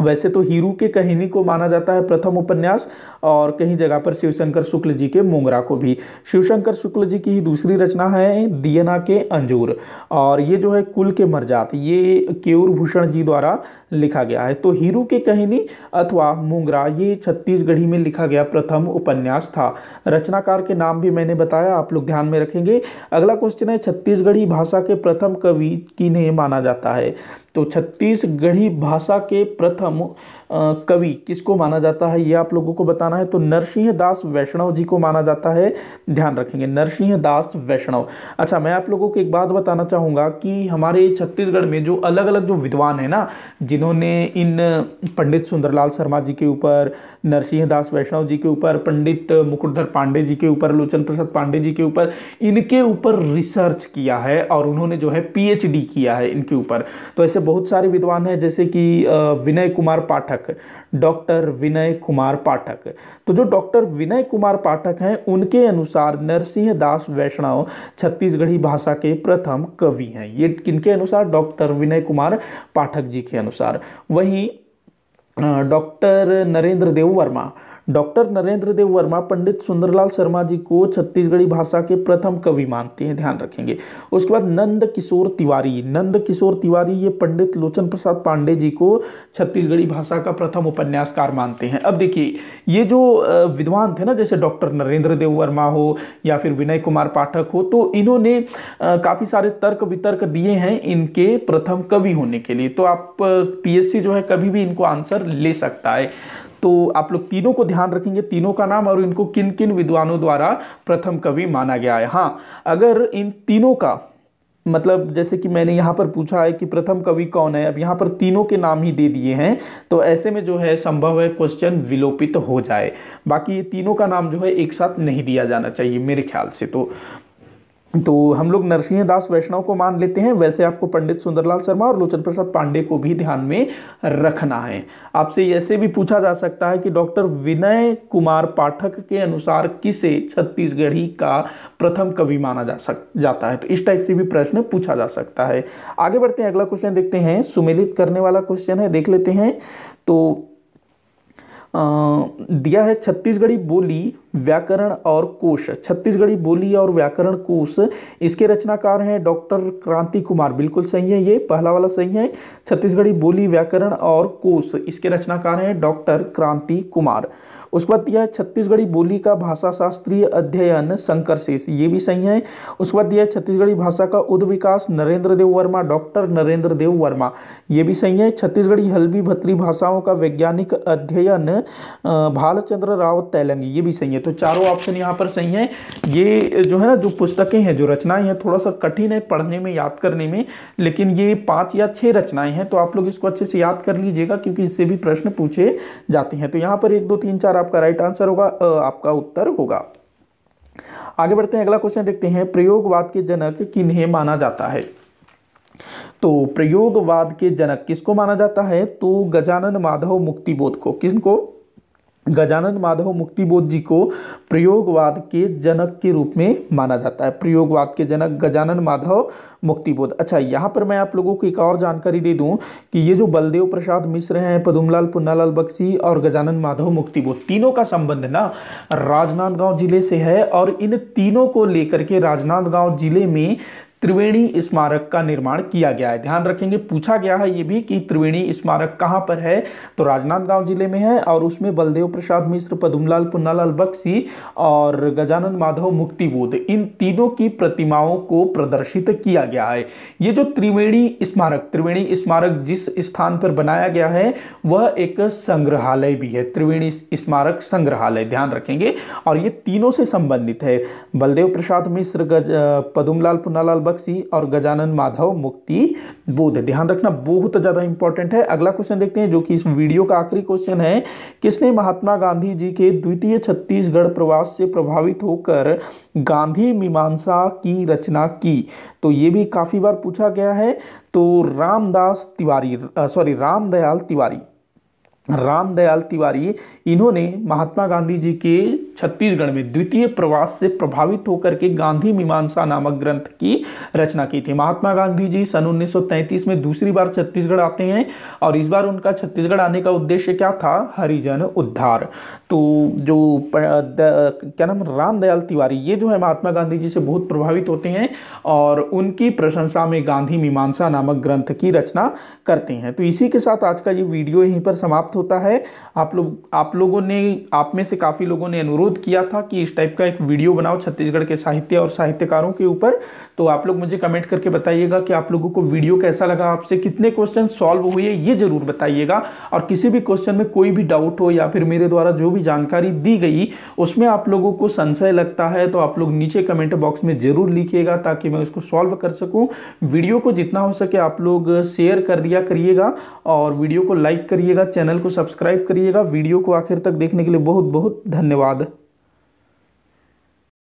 वैसे तो हीरू के कहनी को माना जाता है प्रथम उपन्यास और कहीं जगह पर शिवशंकर शुक्ल जी के मोंगरा को भी शिवशंकर शुक्ल जी की ही दूसरी रचना है दियना के अंजूर और ये जो है कुल के मरजात ये केयूर भूषण जी द्वारा लिखा गया है तो हीरू की कहनी अथवा मुंगरा ये छत्तीसगढ़ी में लिखा गया प्रथम उपन्यास था रचनाकार के नाम भी मैंने बताया आप लोग ध्यान में रखेंगे अगला क्वेश्चन है छत्तीसगढ़ी भाषा के प्रथम कवि किन्हें माना जाता है तो छत्तीसगढ़ी भाषा के प्रथम कवि किसको माना जाता है ये आप लोगों को बताना है तो नरसिंह दास वैष्णव जी को माना जाता है ध्यान रखेंगे नरसिंह दास वैष्णव अच्छा मैं आप लोगों को एक बात बताना चाहूँगा कि हमारे छत्तीसगढ़ में जो अलग अलग जो विद्वान है ना जिन्होंने इन पंडित सुंदरलाल शर्मा जी के ऊपर नरसिंह दास वैष्णव जी के ऊपर पंडित मुकुटधर पांडे जी के ऊपर लोचन प्रसाद पांडे जी के ऊपर इनके ऊपर रिसर्च किया है और उन्होंने जो है पी किया है इनके ऊपर तो ऐसे बहुत सारे विद्वान हैं जैसे कि विनय कुमार पाठक पाठक डॉक्टर विनय कुमार पाठक तो जो डॉक्टर विनय कुमार पाठक हैं उनके अनुसार नरसिंह दास वैष्णव छत्तीसगढ़ी भाषा के प्रथम कवि हैं ये किनके अनुसार डॉक्टर विनय कुमार पाठक जी के अनुसार वहीं डॉक्टर नरेंद्र देव वर्मा डॉक्टर नरेंद्र देव वर्मा पंडित सुंदरलाल शर्मा जी को छत्तीसगढ़ी भाषा के प्रथम कवि मानते हैं ध्यान रखेंगे उसके बाद नंद किशोर तिवारी नंद किशोर तिवारी ये पंडित लोचन प्रसाद पांडे जी को छत्तीसगढ़ी भाषा का प्रथम उपन्यासकार मानते हैं अब देखिए ये जो विद्वान थे ना जैसे डॉक्टर नरेंद्र देव वर्मा हो या फिर विनय कुमार पाठक हो तो इन्होंने काफ़ी सारे तर्क वितर्क दिए हैं इनके प्रथम कवि होने के लिए तो आप पी जो है कभी भी इनको आंसर ले सकता है तो आप लोग तीनों को ध्यान रखेंगे तीनों का नाम और इनको किन किन विद्वानों द्वारा प्रथम कवि माना गया है हाँ अगर इन तीनों का मतलब जैसे कि मैंने यहाँ पर पूछा है कि प्रथम कवि कौन है अब यहाँ पर तीनों के नाम ही दे दिए हैं तो ऐसे में जो है संभव है क्वेश्चन विलोपित हो जाए बाकी ये तीनों का नाम जो है एक साथ नहीं दिया जाना चाहिए मेरे ख्याल से तो तो हम लोग नरसिंह दास वैष्णव को मान लेते हैं वैसे आपको पंडित सुंदरलाल शर्मा और लोचन प्रसाद पांडे को भी ध्यान में रखना है आपसे ऐसे भी पूछा जा सकता है कि डॉक्टर विनय कुमार पाठक के अनुसार किसे छत्तीसगढ़ी का प्रथम कवि माना जा सक जाता है तो इस टाइप से भी प्रश्न पूछा जा सकता है आगे बढ़ते हैं अगला क्वेश्चन देखते हैं सुमेलित करने वाला क्वेश्चन है देख लेते हैं तो आ, दिया है छत्तीसगढ़ी बोली व्याकरण और कोश छत्तीसगढ़ी बोली और व्याकरण कोश इसके रचनाकार हैं डॉक्टर क्रांति कुमार बिल्कुल सही है ये पहला वाला सही है छत्तीसगढ़ी बोली व्याकरण और कोश इसके रचनाकार हैं डॉक्टर क्रांति कुमार उसके बाद दिया है छत्तीसगढ़ी बोली का भाषा शास्त्रीय अध्ययन शंकर शेष ये भी सही है उसके बाद दिया है छत्तीसगढ़ी भाषा का उद विकास नरेंद्र देव वर्मा डॉक्टर नरेंद्र देव वर्मा ये भी सही है छत्तीसगढ़ी हल्बी भत्री भाषाओं का वैज्ञानिक अध्ययन भालचंद्र राव तैलंग ये भी सही है तो चारों ऑप्शन यहाँ पर सही हैं ये जो है ना जो पुस्तकें हैं जो रचनाएं हैं थोड़ा सा कठिन है पढ़ने में याद करने में लेकिन ये पांच या छह रचनाएं हैं तो आप लोग इसको अच्छे से याद कर लीजिएगा क्योंकि इससे भी प्रश्न पूछे जाते हैं तो यहाँ पर एक दो तीन चार आपका राइट आंसर होगा आपका उत्तर होगा आगे बढ़ते हैं अगला क्वेश्चन देखते हैं प्रयोगवाद के जनक किन्हें माना जाता है तो प्रयोगवाद के जनक किसको माना जाता है तो गजानन माधव मुक्तिबोध को किसको गजानन माधव मुक्तिबोध जी को प्रयोगवाद के जनक के रूप में माना जाता है प्रयोगवाद के जनक गजानन माधव मुक्तिबोध अच्छा यहाँ पर मैं आप लोगों को एक और जानकारी दे दूँ कि ये जो बलदेव प्रसाद मिश्र हैं पदुमलाल पुन्नालाल बक्सी और गजानन माधव मुक्तिबोध तीनों का संबंध ना राजनांदगांव जिले से है और इन तीनों को लेकर के राजनांदगांव जिले में त्रिवेणी स्मारक का निर्माण किया गया है ध्यान रखेंगे पूछा गया है ये भी कि त्रिवेणी स्मारक कहाँ पर है तो राजनांदगांव जिले में है और उसमें बलदेव प्रसाद मिश्र पदुमलाल पुन्नालाल बक्सी और गजानन माधव मुक्तिबोध इन तीनों की प्रतिमाओं को प्रदर्शित किया गया है ये जो त्रिवेणी स्मारक त्रिवेणी स्मारक जिस स्थान पर बनाया गया है वह एक संग्रहालय भी है त्रिवेणी स्मारक संग्रहालय ध्यान रखेंगे और ये तीनों से संबंधित है बलदेव प्रसाद मिश्र गज पदुमलाल पुन्नालाल बख्शी और गजानन माधव मुक्ति बोध ध्यान रखना बहुत ज़्यादा इंपॉर्टेंट है अगला क्वेश्चन देखते हैं जो कि इस वीडियो का आखिरी क्वेश्चन है किसने महात्मा गांधी जी के द्वितीय छत्तीसगढ़ प्रवास से प्रभावित होकर गांधी मीमांसा की रचना की तो ये भी काफ़ी बार पूछा गया है तो रामदास तिवारी सॉरी रामदयाल तिवारी रामदयाल तिवारी इन्होंने महात्मा गांधी जी के छत्तीसगढ़ में द्वितीय प्रवास से प्रभावित होकर के गांधी मीमांसा नामक ग्रंथ की रचना की थी महात्मा गांधी जी सन 1933 में दूसरी बार छत्तीसगढ़ आते हैं और इस बार उनका छत्तीसगढ़ आने का उद्देश्य क्या था हरिजन उद्धार तो जो क्या नाम रामदयाल तिवारी ये जो है महात्मा गांधी जी से बहुत प्रभावित होते हैं और उनकी प्रशंसा में गांधी मीमांसा नामक ग्रंथ की रचना करते हैं तो इसी के साथ आज का ये वीडियो यहीं पर समाप्त होता है आप लोग आप लोगों ने आप में से काफ़ी लोगों ने अनुरोध किया था कि इस टाइप का एक वीडियो बनाओ छत्तीसगढ़ के साहित्य और साहित्यकारों के ऊपर तो आप लोग मुझे कमेंट करके बताइएगा कि आप लोगों को वीडियो कैसा लगा आपसे कितने क्वेश्चन सॉल्व हुए ये ज़रूर बताइएगा और किसी भी क्वेश्चन में कोई भी डाउट हो या फिर मेरे द्वारा जो भी जानकारी दी गई उसमें आप लोगों को संशय लगता है तो आप लोग नीचे कमेंट बॉक्स में ज़रूर लिखिएगा ताकि मैं उसको सॉल्व कर सकूँ वीडियो को जितना हो सके आप लोग शेयर कर दिया करिएगा और वीडियो को लाइक करिएगा चैनल को को सब्सक्राइब करिएगा वीडियो को आखिर तक देखने के लिए बहुत बहुत धन्यवाद